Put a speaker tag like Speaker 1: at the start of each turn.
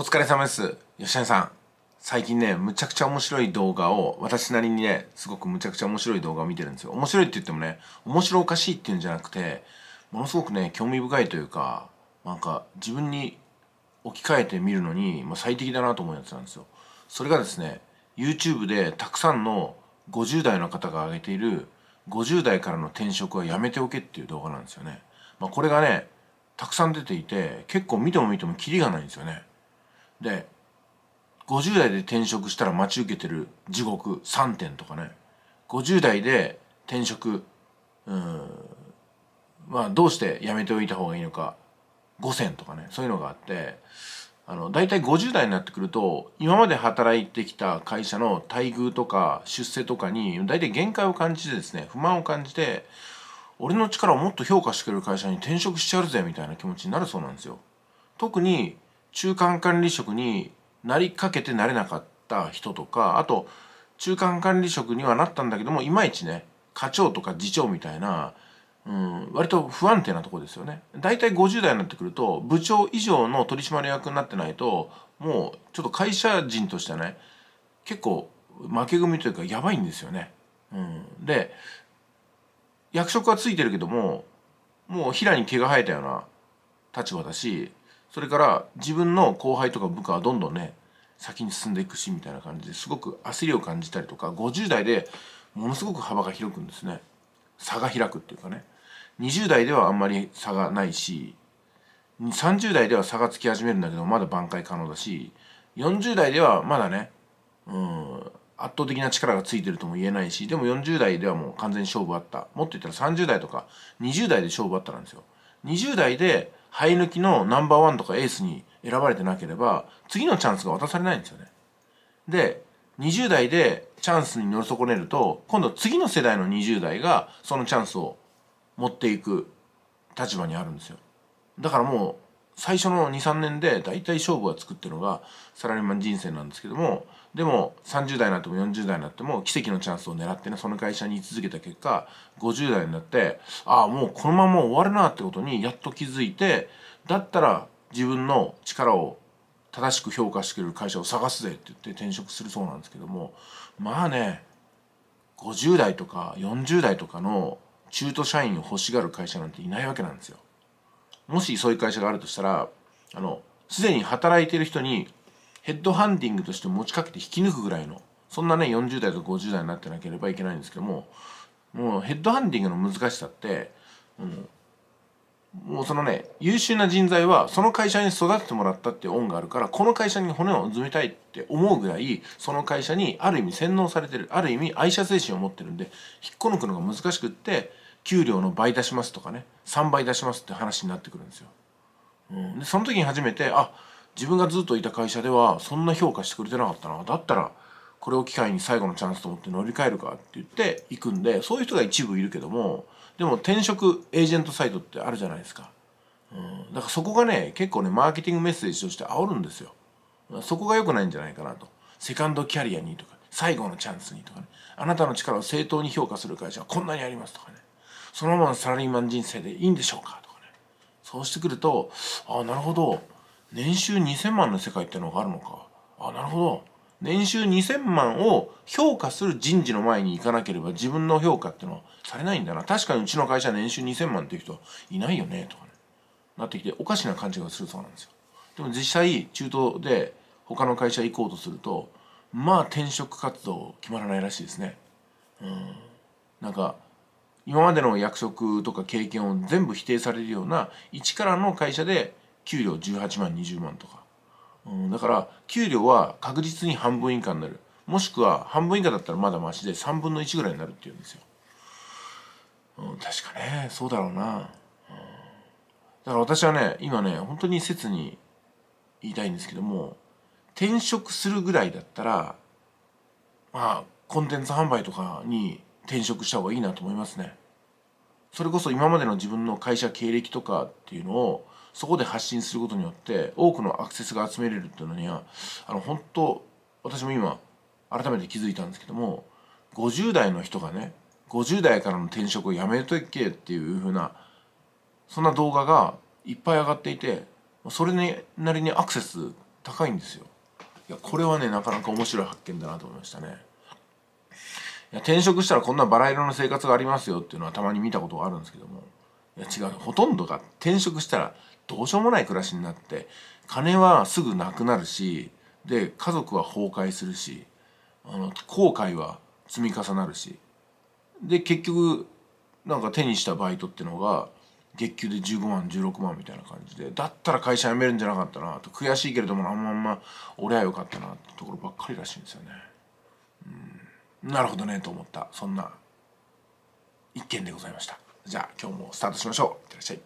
Speaker 1: お疲れ様です。吉谷さん。最近ね、むちゃくちゃ面白い動画を、私なりにね、すごくむちゃくちゃ面白い動画を見てるんですよ。面白いって言ってもね、面白おかしいっていうんじゃなくて、ものすごくね、興味深いというか、なんか自分に置き換えてみるのに、まあ、最適だなと思うやつなんですよ。それがですね、YouTube でたくさんの50代の方が上げている、50代からの転職はやめておけっていう動画なんですよね。まあ、これがね、たくさん出ていて、結構見ても見てもキリがないんですよね。で50代で転職したら待ち受けてる地獄3点とかね50代で転職うんまあどうしてやめておいた方がいいのか5選とかねそういうのがあってあの大体50代になってくると今まで働いてきた会社の待遇とか出世とかに大体限界を感じてですね不満を感じて俺の力をもっと評価してくれる会社に転職しちゃうぜみたいな気持ちになるそうなんですよ。特に中間管理職になりかけてなれなかった人とかあと中間管理職にはなったんだけどもいまいちね課長とか次長みたいな、うん、割と不安定なとこですよね。大体50代になってくると部長以上の取締役になってないともうちょっと会社人としてね結構負け組というかやばいんですよね。うん、で役職はついてるけどももう平に毛が生えたような立場だしそれから自分の後輩とか部下はどんどんね先に進んでいくしみたいな感じですごく焦りを感じたりとか50代でものすごく幅が広くんですね差が開くっていうかね20代ではあんまり差がないし30代では差がつき始めるんだけどまだ挽回可能だし40代ではまだねうん圧倒的な力がついてるとも言えないしでも40代ではもう完全に勝負あったもっと言ったら30代とか20代で勝負あったなんですよ20代で生え抜きのナンバーワンとかエースに選ばれてなければ、次のチャンスが渡されないんですよね。で、20代でチャンスに乗り損ねると、今度次の世代の20代がそのチャンスを持っていく立場にあるんですよ。だからもう最初の23年で大体勝負はつくっていうのがサラリーマン人生なんですけどもでも30代になっても40代になっても奇跡のチャンスを狙ってねその会社に居続けた結果50代になってああもうこのまま終わるなってことにやっと気づいてだったら自分の力を正しく評価してくれる会社を探すぜって言って転職するそうなんですけどもまあね50代とか40代とかの中途社員を欲しがる会社なんていないわけなんですよ。もしそういう会社があるとしたらあのすでに働いてる人にヘッドハンティングとして持ちかけて引き抜くぐらいのそんなね40代と50代になってなければいけないんですけどももうヘッドハンティングの難しさって、うん、もうそのね優秀な人材はその会社に育ててもらったって恩があるからこの会社に骨を埋めたいって思うぐらいその会社にある意味洗脳されてるある意味愛社精神を持ってるんで引っこ抜くのが難しくって給料の倍出しますとかね3倍出しますって話になってくるんですよ。うん、でその時に初めてあ自分がずっといた会社ではそんな評価してくれてなかったなだったらこれを機会に最後のチャンスと思って乗り換えるかって言って行くんでそういう人が一部いるけどもでも転職エージェントサイトってあるじゃないですか。うん、だからそこがね結構ねマーケティングメッセージとして煽るんですよ。そこが良くないんじゃないかなと。セカンドキャリアにとか最後のチャンスにとかねあなたの力を正当に評価する会社はこんなにありますとかねそのままのサラリーマン人生でいいんでしょうかとかねそうしてくるとああなるほど年収2000万の世界ってのがあるのかああなるほど年収2000万を評価する人事の前に行かなければ自分の評価ってのはされないんだな確かにうちの会社年収2000万っていう人いないよねとかねなってきておかしな感じがするそうなんですよでも実際中東で他の会社行こうとするとまあ転職活動決まらないらしいですねうんなんか今までの約束とか経験を全部否定されるような一からの会社で給料18万20万とか、うん、だから給料は確実に半分以下になるもしくは半分以下だったらまだマシで3分の1ぐらいになるっていうんですよ、うん、確かねそうだろうな、うん、だから私はね今ね本当に切に言いたいんですけども転職するぐらいだったらまあコンテンツ販売とかに転職した方がいいなと思いますね。それこそ今までの自分の会社経歴とかっていうのをそこで発信することによって多くのアクセスが集めれるっていうのにはあの本当私も今改めて気づいたんですけども50代の人がね50代からの転職をやめとけっていう風なそんな動画がいっぱい上がっていてそれなりにアクセス高いんですよいやこれはねなかなか面白い発見だなと思いましたねいや転職したらこんなバラ色の生活がありますよっていうのはたまに見たことがあるんですけどもいや違うほとんどが転職したらどうしようもない暮らしになって金はすぐなくなるしで家族は崩壊するしあの後悔は積み重なるしで結局なんか手にしたバイトってのが月給で15万16万みたいな感じでだったら会社辞めるんじゃなかったなと悔しいけれどもあんまんま俺は良かったなってところばっかりらしいんですよね。なるほどねと思ったそんな一件でございましたじゃあ今日もスタートしましょういってらっしゃい